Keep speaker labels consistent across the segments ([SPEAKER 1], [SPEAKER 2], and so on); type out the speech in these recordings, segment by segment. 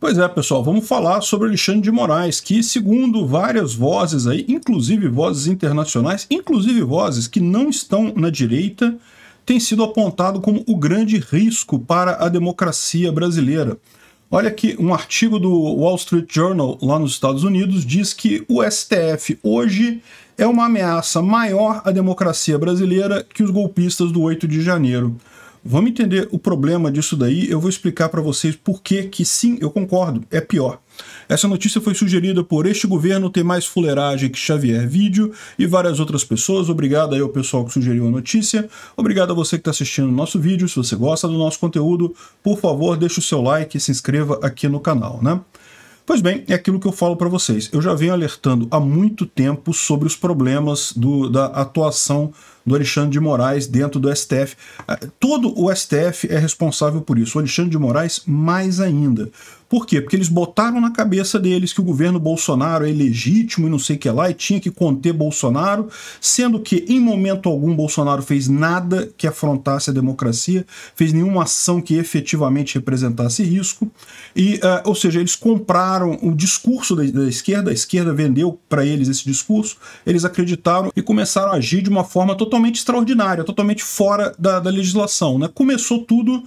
[SPEAKER 1] Pois é, pessoal, vamos falar sobre Alexandre de Moraes, que, segundo várias vozes aí, inclusive vozes internacionais, inclusive vozes que não estão na direita, tem sido apontado como o grande risco para a democracia brasileira. Olha que um artigo do Wall Street Journal lá nos Estados Unidos diz que o STF hoje é uma ameaça maior à democracia brasileira que os golpistas do 8 de janeiro. Vamos entender o problema disso daí. Eu vou explicar para vocês por que que sim, eu concordo, é pior. Essa notícia foi sugerida por este governo tem mais fuleiragem que Xavier Vídeo e várias outras pessoas. Obrigado aí ao pessoal que sugeriu a notícia. Obrigado a você que está assistindo o nosso vídeo. Se você gosta do nosso conteúdo, por favor, deixe o seu like e se inscreva aqui no canal, né? Pois bem, é aquilo que eu falo para vocês. Eu já venho alertando há muito tempo sobre os problemas do, da atuação do Alexandre de Moraes dentro do STF. Ah, todo o STF é responsável por isso, o Alexandre de Moraes mais ainda. Por quê? Porque eles botaram na cabeça deles que o governo Bolsonaro é ilegítimo e não sei o que lá, e tinha que conter Bolsonaro, sendo que em momento algum Bolsonaro fez nada que afrontasse a democracia, fez nenhuma ação que efetivamente representasse risco, e, uh, ou seja, eles compraram o discurso da, da esquerda, a esquerda vendeu para eles esse discurso, eles acreditaram e começaram a agir de uma forma totalmente totalmente extraordinária, totalmente fora da, da legislação. Né? Começou tudo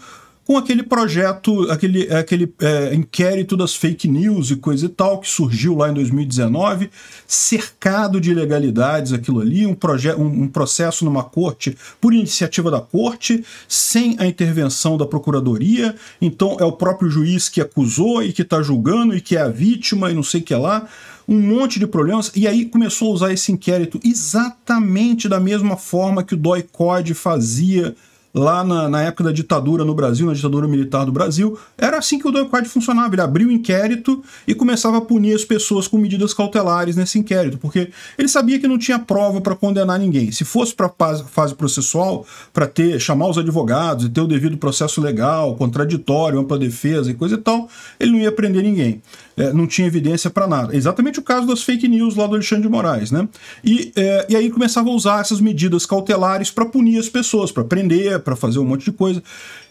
[SPEAKER 1] com aquele projeto, aquele, aquele é, inquérito das fake news e coisa e tal, que surgiu lá em 2019, cercado de ilegalidades aquilo ali, um, um, um processo numa corte por iniciativa da corte, sem a intervenção da procuradoria, então é o próprio juiz que acusou e que está julgando e que é a vítima e não sei o que lá um monte de problemas, e aí começou a usar esse inquérito exatamente da mesma forma que o DOI-COD fazia lá na, na, época da ditadura no Brasil, na ditadura militar do Brasil, era assim que o Don funcionava. Ele abria o um inquérito e começava a punir as pessoas com medidas cautelares nesse inquérito, porque ele sabia que não tinha prova para condenar ninguém. Se fosse para fase processual, para ter chamar os advogados e ter o devido processo legal, contraditório, ampla defesa e coisa e tal, ele não ia prender ninguém. É, não tinha evidência para nada. exatamente o caso das fake news lá do Alexandre de Moraes, né? E, é, e aí começava a usar essas medidas cautelares para punir as pessoas, para prender, para fazer um monte de coisa.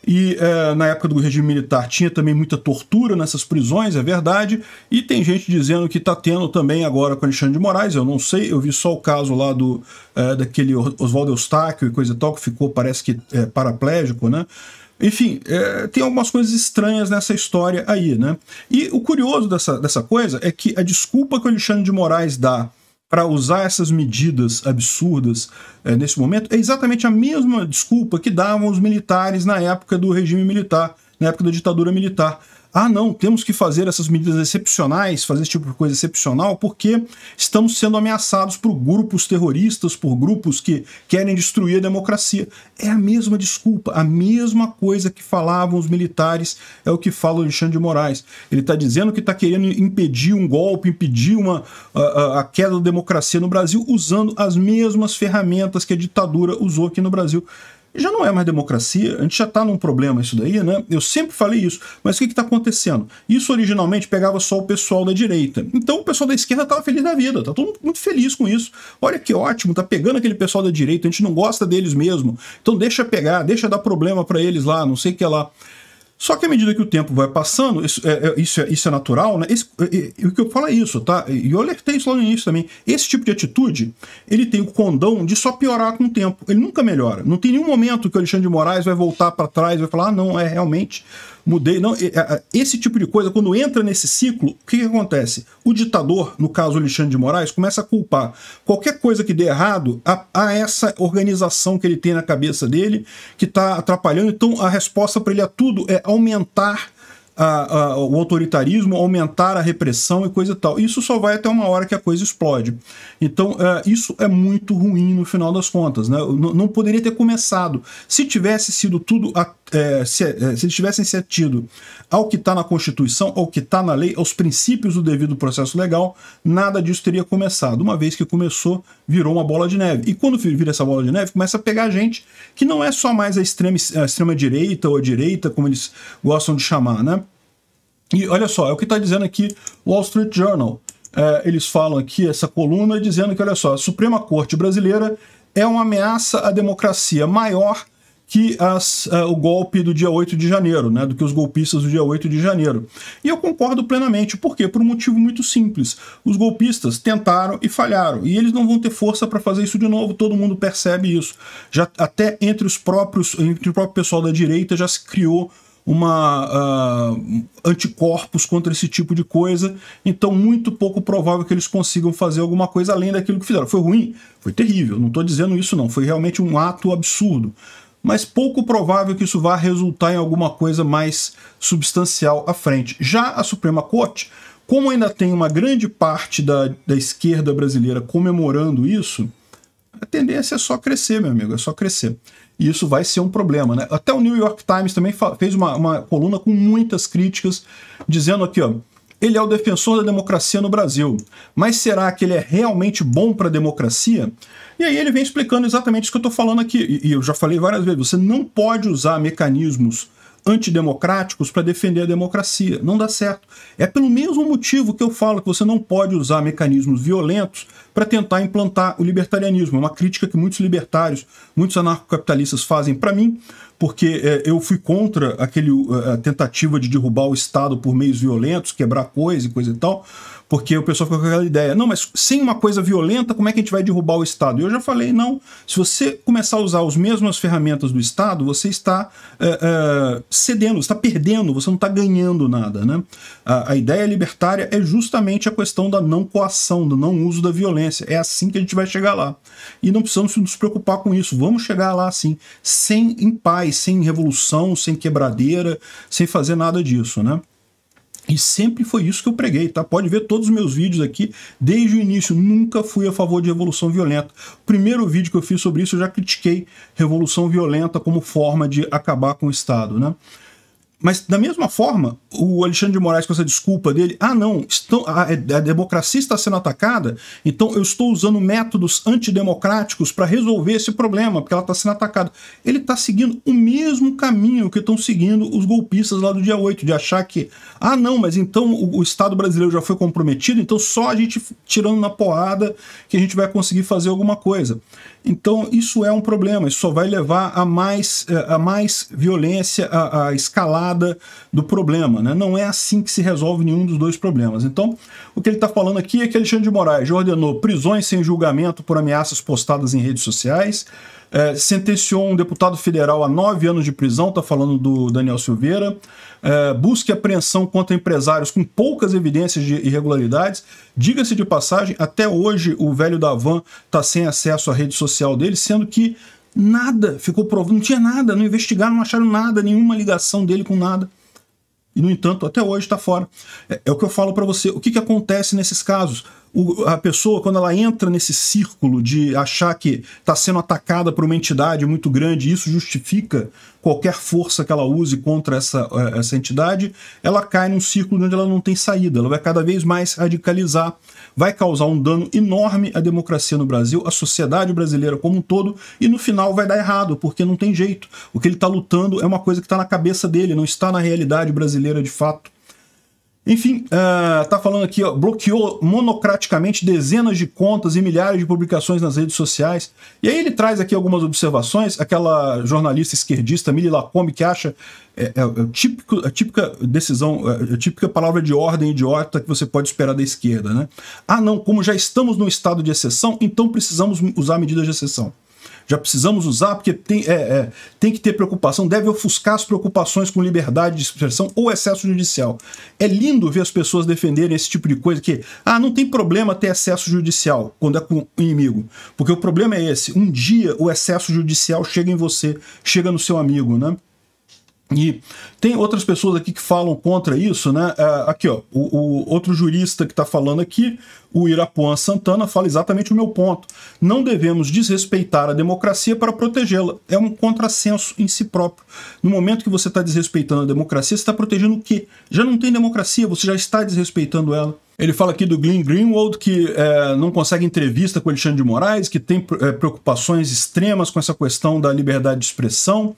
[SPEAKER 1] E é, na época do regime militar tinha também muita tortura nessas prisões, é verdade. E tem gente dizendo que está tendo também agora com Alexandre de Moraes, eu não sei, eu vi só o caso lá do é, daquele Oswaldo Eustáquio e coisa e tal, que ficou, parece que é, paraplégico, né? Enfim, é, tem algumas coisas estranhas nessa história aí, né? E o curioso dessa, dessa coisa é que a desculpa que o Alexandre de Moraes dá para usar essas medidas absurdas é, nesse momento é exatamente a mesma desculpa que davam os militares na época do regime militar, na época da ditadura militar ah, não, temos que fazer essas medidas excepcionais, fazer esse tipo de coisa excepcional, porque estamos sendo ameaçados por grupos terroristas, por grupos que querem destruir a democracia. É a mesma desculpa, a mesma coisa que falavam os militares, é o que fala o Alexandre de Moraes. Ele está dizendo que está querendo impedir um golpe, impedir uma, a, a queda da democracia no Brasil, usando as mesmas ferramentas que a ditadura usou aqui no Brasil já não é mais democracia, a gente já está num problema isso daí, né? Eu sempre falei isso, mas o que está acontecendo? Isso originalmente pegava só o pessoal da direita. Então o pessoal da esquerda estava feliz da vida, tá todo mundo muito feliz com isso. Olha que ótimo, tá pegando aquele pessoal da direita, a gente não gosta deles mesmo. Então deixa pegar, deixa dar problema para eles lá, não sei o que lá. Só que à medida que o tempo vai passando, isso é, é isso é, isso é natural, né? Esse, é, é, o que eu falo é isso, tá? E eu alertei isso lá no início também. Esse tipo de atitude, ele tem o condão de só piorar com o tempo. Ele nunca melhora. Não tem nenhum momento que o Alexandre de Moraes vai voltar para trás e vai falar, ah, não, é realmente mudei. Não, esse tipo de coisa, quando entra nesse ciclo, o que, que acontece? O ditador, no caso Alexandre de Moraes, começa a culpar qualquer coisa que dê errado a, a essa organização que ele tem na cabeça dele, que está atrapalhando. Então, a resposta para ele a tudo é aumentar a, a, o autoritarismo, aumentar a repressão e coisa e tal. Isso só vai até uma hora que a coisa explode. Então, uh, isso é muito ruim no final das contas. Né? Não, não poderia ter começado. Se tivesse sido tudo. A, é, se, é, se tivessem sentido ao que está na Constituição, ao que está na lei, aos princípios do devido processo legal, nada disso teria começado. Uma vez que começou, virou uma bola de neve. E quando vira essa bola de neve, começa a pegar gente que não é só mais a extrema, a extrema direita ou a direita, como eles gostam de chamar, né? E olha só, é o que está dizendo aqui o Wall Street Journal. É, eles falam aqui, essa coluna, dizendo que, olha só, a Suprema Corte brasileira é uma ameaça à democracia maior que as, uh, o golpe do dia 8 de janeiro, né, do que os golpistas do dia 8 de janeiro. E eu concordo plenamente, por quê? Por um motivo muito simples. Os golpistas tentaram e falharam, e eles não vão ter força para fazer isso de novo, todo mundo percebe isso. Já até entre os próprios, entre o próprio pessoal da direita já se criou uma uh, anticorpos contra esse tipo de coisa, então muito pouco provável que eles consigam fazer alguma coisa além daquilo que fizeram. Foi ruim, foi terrível, não estou dizendo isso não, foi realmente um ato absurdo, mas pouco provável que isso vá resultar em alguma coisa mais substancial à frente. Já a Suprema Corte, como ainda tem uma grande parte da, da esquerda brasileira comemorando isso, a tendência é só crescer, meu amigo, é só crescer. E isso vai ser um problema, né? Até o New York Times também fez uma, uma coluna com muitas críticas, dizendo aqui, ó, ele é o defensor da democracia no Brasil, mas será que ele é realmente bom para a democracia? E aí ele vem explicando exatamente isso que eu estou falando aqui, e eu já falei várias vezes, você não pode usar mecanismos antidemocráticos para defender a democracia. Não dá certo. É pelo mesmo motivo que eu falo que você não pode usar mecanismos violentos para tentar implantar o libertarianismo. É uma crítica que muitos libertários, muitos anarcocapitalistas fazem para mim, porque é, eu fui contra aquele, é, a tentativa de derrubar o Estado por meios violentos, quebrar coisa e coisa e tal, porque o pessoal ficou com aquela ideia, não, mas sem uma coisa violenta, como é que a gente vai derrubar o Estado? E eu já falei, não, se você começar a usar as mesmas ferramentas do Estado, você está uh, uh, cedendo, está perdendo, você não está ganhando nada. Né? A, a, ideia libertária é justamente a questão da não coação, do não uso da violência. É assim que a gente vai chegar lá. E não precisamos nos preocupar com isso, vamos chegar lá assim, sem em paz, paz, sem revolução, sem quebradeira, sem fazer nada disso, né? E sempre foi isso que eu preguei, tá? Pode ver todos os meus vídeos aqui desde o início. Nunca fui a favor de revolução violenta. O primeiro vídeo que eu fiz sobre isso, eu já critiquei revolução violenta como forma de acabar com o Estado, né? Mas, da mesma forma, o Alexandre de Moraes, com essa desculpa dele, ah, não, estão, a, a democracia está sendo atacada, então eu estou usando métodos antidemocráticos para resolver esse problema, porque ela está sendo atacada. Ele está seguindo o mesmo caminho que estão seguindo os golpistas lá do dia 8, de achar que, ah, não, mas então o, o Estado brasileiro já foi comprometido, então só a gente tirando na poada que a gente vai conseguir fazer alguma coisa. Então, isso é um problema, isso só vai levar a mais, eh, a mais violência, a, a escalar do problema. Né? Não é assim que se resolve nenhum dos dois problemas. Então, o que ele está falando aqui é que Alexandre de Moraes ordenou prisões sem julgamento por ameaças postadas em redes sociais, é, sentenciou um deputado federal a nove anos de prisão, está falando do Daniel Silveira, é, busca e apreensão contra empresários com poucas evidências de irregularidades. Diga-se de passagem, até hoje o velho da van está sem acesso à rede social dele, sendo que Nada ficou provado, não tinha nada, não investigaram, não acharam nada, nenhuma ligação dele com nada. E, no entanto, até hoje está fora. É, é, o que eu falo para você. O que, que acontece nesses casos? o, a pessoa, quando ela entra nesse círculo de achar que está sendo atacada por uma entidade muito grande, isso justifica qualquer força que ela use contra essa, eh, essa entidade, ela cai num círculo onde ela não tem saída, ela vai cada vez mais radicalizar, vai causar um dano enorme à democracia no Brasil, à sociedade brasileira como um todo, e no final vai dar errado, porque não tem jeito. O que ele está lutando é uma coisa que está na cabeça dele, não está na realidade brasileira de fato. Enfim, uh, tá falando aqui, ó, bloqueou monocraticamente dezenas de contas e milhares de publicações nas redes sociais. E aí ele traz aqui algumas observações, aquela jornalista esquerdista, Mili Lacombe, que acha é, é, é típico, a típica decisão, é, é a típica palavra de ordem idiota que você pode esperar da esquerda, né? Ah, não, como já estamos num estado de exceção, então precisamos usar medidas de exceção. Já precisamos usar porque tem, é, é, tem que ter preocupação, deve ofuscar as preocupações com liberdade de expressão ou excesso judicial. É lindo ver as pessoas defenderem esse tipo de coisa que, ah, não tem problema ter excesso judicial quando é com o inimigo, porque o problema é esse, um dia o excesso judicial chega em você, chega no seu amigo, né? E tem outras pessoas aqui que falam contra isso, né? É, aqui, ó, o, o outro jurista que está falando aqui, o Irapuan Santana, fala exatamente o meu ponto. Não devemos desrespeitar a democracia para protegê-la. É um contrassenso em si próprio. No momento que você está desrespeitando a democracia, você está protegendo o quê? Já não tem democracia, você já está desrespeitando ela. Ele fala aqui do Glenn Greenwald, que é, não consegue entrevista com Alexandre de Moraes, que tem é, preocupações extremas com essa questão da liberdade de expressão.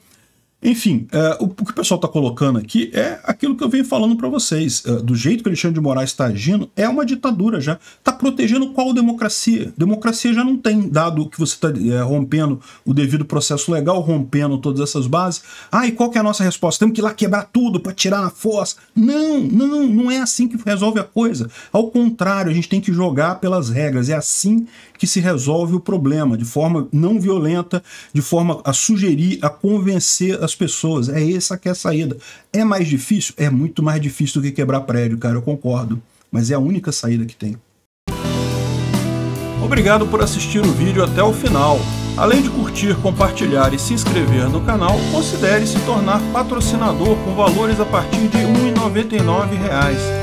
[SPEAKER 1] Enfim, uh, o, que o pessoal está colocando aqui é aquilo que eu venho falando para vocês. Uh, do jeito que o Alexandre de Moraes está agindo, é uma ditadura já. Está protegendo qual democracia? Democracia já não tem, dado que você está é, eh, rompendo o devido processo legal, rompendo todas essas bases. Ah, e qual que é a nossa resposta? Temos que ir lá quebrar tudo para tirar na força. Não, não, não é assim que resolve a coisa. Ao contrário, a gente tem que jogar pelas regras. É assim que se resolve o problema, de forma não violenta, de forma a sugerir, a convencer, a pessoas. É essa que é a saída. É mais difícil? É muito mais difícil do que quebrar prédio, cara, eu concordo. Mas é a única saída que tem. Obrigado por assistir o vídeo até o final. Além de curtir, compartilhar e se inscrever no canal, considere se tornar patrocinador com valores a partir de R$ 1,99